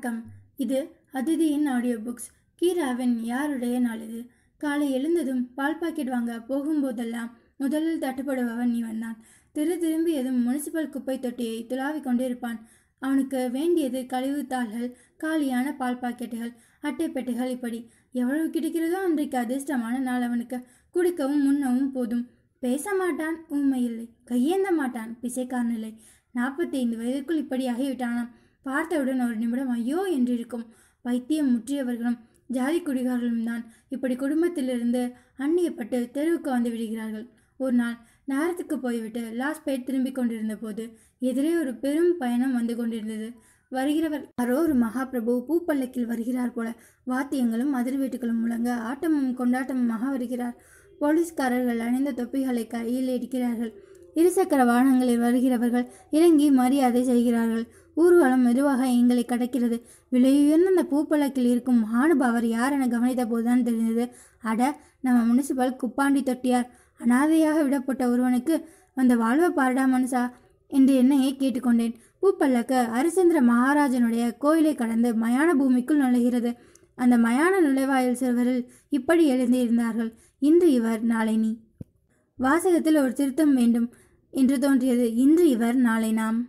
வணக்கம் இது அதிதியின் audio books கீராவின் யாருடைய நாளிது காலை எழுந்ததும் பால் பாக்கெட் வாங்க போகும்போதெல்லாம் முதலில் தட்டுப்படுபவன் நீ வந்தான் திரு திரும்பியதும் முனிசிபல் குப்பை தொட்டியை துளாவிக் கொண்டிருப்பான் அவனுக்கு வேண்டியது கழிவு தாள்கள் காலியான பால் பாக்கெட்டுகள் அட்டைப்பெட்டுகள் இப்படி எவ்வளவு கிடைக்கிறதோ அன்றைக்கு அதிர்ஷ்டமான நாள் அவனுக்கு குடிக்கவும் முன்னவும் போதும் பேச மாட்டான் உண்மையில்லை கையேந்த மாட்டான் பிசைக்காரனில்லை நாற்பத்தைந்து வயதுக்குள் இப்படி ஆகிவிட்டானான் பார்த்தவுடன் ஒரு நிமிடம் ஐயோ என்றிருக்கும் வைத்தியம் முற்றியவர்களும் ஜாதி குடிகாரர்களும் தான் இப்படி குடும்பத்திலிருந்து அந்நியப்பட்டு தெருவுக்கு வந்து விடுகிறார்கள் ஒரு நாள் நகரத்துக்கு போய்விட்டு பேர் திரும்பிக் கொண்டிருந்த போது எதிரே ஒரு பெரும் பயணம் வந்து கொண்டிருந்தது வருகிறவர் யாரோ ஒரு மகாபிரபு பூப்பள்ளக்கில் வருகிறார் போல வாத்தியங்களும் வீட்டுகளும் முழங்க ஆட்டமும் கொண்டாட்டமுமாக வருகிறார் போலீஸ்காரர்கள் அணிந்த தொப்பிகளை கையில் இடிக்கிறார்கள் இருசக்கர வாகனங்களில் வருகிறவர்கள் இறங்கி மரியாதை செய்கிறார்கள் ஊர்வலம் மெதுவாக எங்களை கடக்கிறது விலையுயர்ந்த அந்த பூப்பழக்கில் இருக்கும் மானுபாவர் யார் என கவனித்த போதுதான் தெரிந்தது அட நம்ம முனிசிபல் குப்பாண்டி தொட்டியார் அனாதையாக விடப்பட்ட ஒருவனுக்கு வந்த வாழ்வை பாருடா மனுஷா என்று என்னையே கேட்டுக்கொண்டேன் பூப்பல்லக்கு அரிசந்திர மகாராஜனுடைய கோயிலை கடந்து மயான பூமிக்குள் நுழைகிறது அந்த மயான நுழைவாயில் சிறுவரில் இப்படி எழுந்திருந்தார்கள் இன்று இவர் நாளை நீ வாசகத்தில் ஒரு திருத்தம் வேண்டும் என்று தோன்றியது இன்று இவர் நாளை நாம்